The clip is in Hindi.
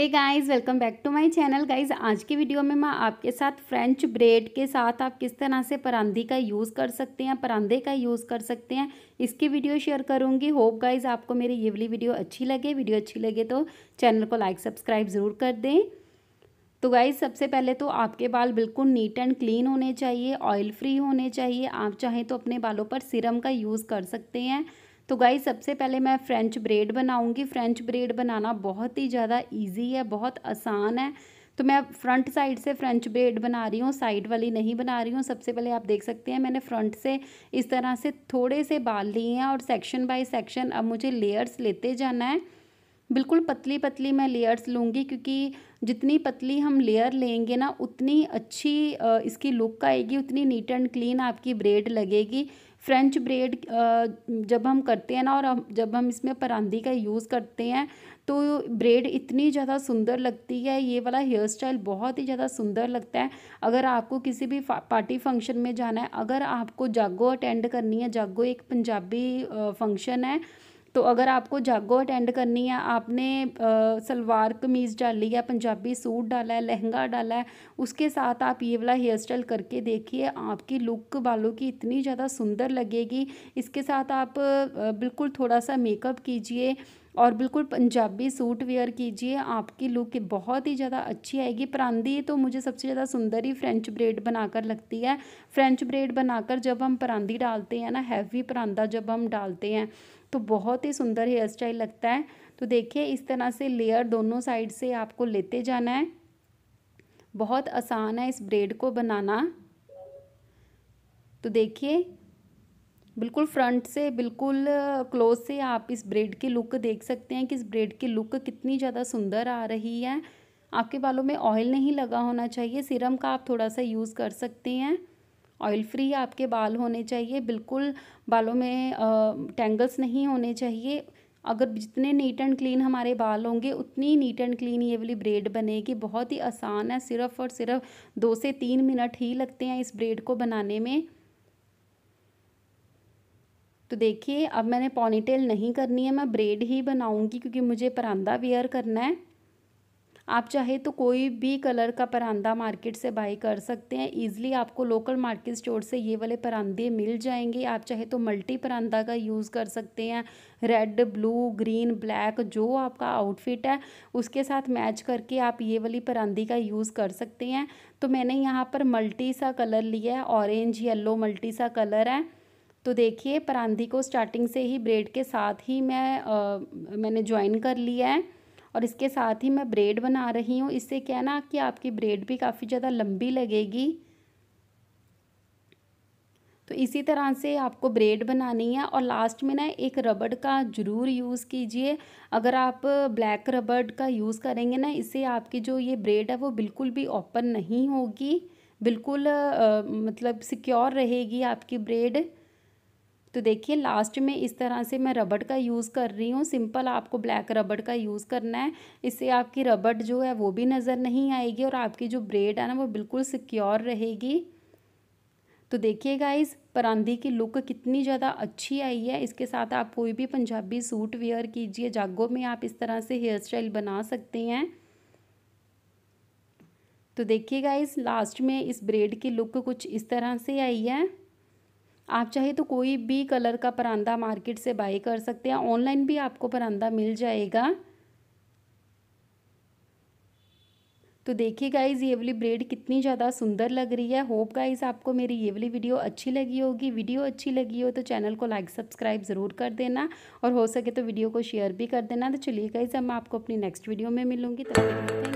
hey guys welcome back to my channel guys आज की वीडियो में मैं आपके साथ फ्रेंच ब्रेड के साथ आप किस तरह से परांदी का यूज़ कर सकते हैं परांदे का यूज़ कर सकते हैं इसकी वीडियो शेयर करूंगी होप गाइस आपको मेरी ये वाली वीडियो अच्छी लगे वीडियो अच्छी लगे तो चैनल को लाइक सब्सक्राइब ज़रूर कर दें तो गाइज सबसे पहले तो आपके बाल बिल्कुल नीट एंड क्लीन होने चाहिए ऑयल फ्री होने चाहिए आप चाहें तो अपने बालों पर सिरम का यूज़ कर सकते हैं तो गाई सबसे पहले मैं फ़्रेंच ब्रेड बनाऊँगी फ़्रेंच ब्रेड बनाना बहुत ही ज़्यादा ईजी है बहुत आसान है तो मैं फ्रंट साइड से फ्रेंच ब्रेड बना रही हूँ साइड वाली नहीं बना रही हूँ सबसे पहले आप देख सकते हैं मैंने फ्रंट से इस तरह से थोड़े से बाल लिए हैं और सेक्शन बाय सेक्शन अब मुझे लेयर्स लेते जाना है बिल्कुल पतली पतली मैं लेयर्स लूँगी क्योंकि जितनी पतली हम लेयर लेंगे ना उतनी अच्छी इसकी लुक आएगी उतनी नीट एंड क्लीन आपकी ब्रेड लगेगी फ्रेंच ब्रेड जब हम करते हैं ना और जब हम इसमें परांदी का यूज़ करते हैं तो ब्रेड इतनी ज़्यादा सुंदर लगती है ये वाला हेयर स्टाइल बहुत ही ज़्यादा सुंदर लगता है अगर आपको किसी भी पार्टी फंक्शन में जाना है अगर आपको जागो अटेंड करनी है जागो एक पंजाबी फंक्शन है तो अगर आपको जागो अटेंड करनी है आपने सलवार कमीज़ डाली है पंजाबी सूट डाला है लहंगा डाला है उसके साथ आप ये वाला हेयर स्टाइल करके देखिए आपकी लुक बालों की इतनी ज़्यादा सुंदर लगेगी इसके साथ आप बिल्कुल थोड़ा सा मेकअप कीजिए और बिल्कुल पंजाबी सूट वेयर कीजिए आपकी लुक बहुत ही ज़्यादा अच्छी आएगी परांदी तो मुझे सबसे ज़्यादा सुंदर ही फ्रेंच ब्रेड बनाकर लगती है फ्रेंच ब्रेड बनाकर जब हम परांदी डालते हैं ना हैवी परांदा जब हम डालते हैं तो बहुत ही सुंदर हेयर स्टाइल लगता है तो देखिए इस तरह से लेयर दोनों साइड से आपको लेते जाना है बहुत आसान है इस ब्रेड को बनाना तो देखिए बिल्कुल फ्रंट से बिल्कुल क्लोज से आप इस ब्रेड की लुक देख सकते हैं कि इस ब्रेड की लुक कितनी ज़्यादा सुंदर आ रही है आपके बालों में ऑयल नहीं लगा होना चाहिए सिरम का आप थोड़ा सा यूज़ कर सकते हैं ऑयल फ्री आपके बाल होने चाहिए बिल्कुल बालों में टेंगल्स नहीं होने चाहिए अगर जितने नीट एंड क्लीन हमारे बाल होंगे उतनी नीट एंड क्लीन ये वाली ब्रेड बनेगी बहुत ही आसान है सिर्फ और सिर्फ दो से तीन मिनट ही लगते हैं इस ब्रेड को बनाने में तो देखिए अब मैंने पॉनीटेल नहीं करनी है मैं ब्रेड ही बनाऊंगी क्योंकि मुझे परांदा वेयर करना है आप चाहे तो कोई भी कलर का परांदा मार्केट से बाई कर सकते हैं ईजिली आपको लोकल मार्केट स्टोर से ये वाले परांदे मिल जाएंगे आप चाहे तो मल्टी परांदा का यूज़ कर सकते हैं रेड ब्लू ग्रीन ब्लैक जो आपका आउटफिट है उसके साथ मैच करके आप ये वाली परांदी का यूज़ कर सकते हैं तो मैंने यहाँ पर मल्टी सा कलर लिया है ऑरेंज येल्लो मल्टी सा कलर है तो देखिए परांदी को स्टार्टिंग से ही ब्रेड के साथ ही मैं आ, मैंने ज्वाइन कर लिया है और इसके साथ ही मैं ब्रेड बना रही हूँ इससे क्या ना कि आपकी ब्रेड भी काफ़ी ज़्यादा लंबी लगेगी तो इसी तरह से आपको ब्रेड बनानी है और लास्ट में ना एक रबड़ का ज़रूर यूज़ कीजिए अगर आप ब्लैक रबड़ का यूज़ करेंगे ना इससे आपकी जो ये ब्रेड है वो बिल्कुल भी ओपन नहीं होगी बिल्कुल आ, मतलब सिक्योर रहेगी आपकी ब्रेड तो देखिए लास्ट में इस तरह से मैं रबड़ का यूज़ कर रही हूँ सिंपल आपको ब्लैक रबड़ का यूज़ करना है इससे आपकी रबड़ जो है वो भी नज़र नहीं आएगी और आपकी जो ब्रेड है ना वो बिल्कुल सिक्योर रहेगी तो देखिए गाइज परांधी की लुक कितनी ज़्यादा अच्छी आई है इसके साथ आप कोई भी पंजाबी सूट वेयर कीजिए जागो में आप इस तरह से हेयर स्टाइल बना सकते हैं तो देखिए गाइज लास्ट में इस ब्रेड की लुक कुछ इस तरह से आई है आप चाहे तो कोई भी कलर का परांदा मार्केट से बाई कर सकते हैं ऑनलाइन भी आपको परांदा मिल जाएगा तो देखिए गाइज़ ये वाली ब्रेड कितनी ज़्यादा सुंदर लग रही है होप गाइज़ आपको मेरी ये वाली वीडियो अच्छी लगी होगी वीडियो अच्छी लगी हो तो चैनल को लाइक सब्सक्राइब ज़रूर कर देना और हो सके तो वीडियो को शेयर भी कर देना तो चलिए गाइज़ अब मैं आपको अपनी नेक्स्ट वीडियो में मिलूँगी तब तक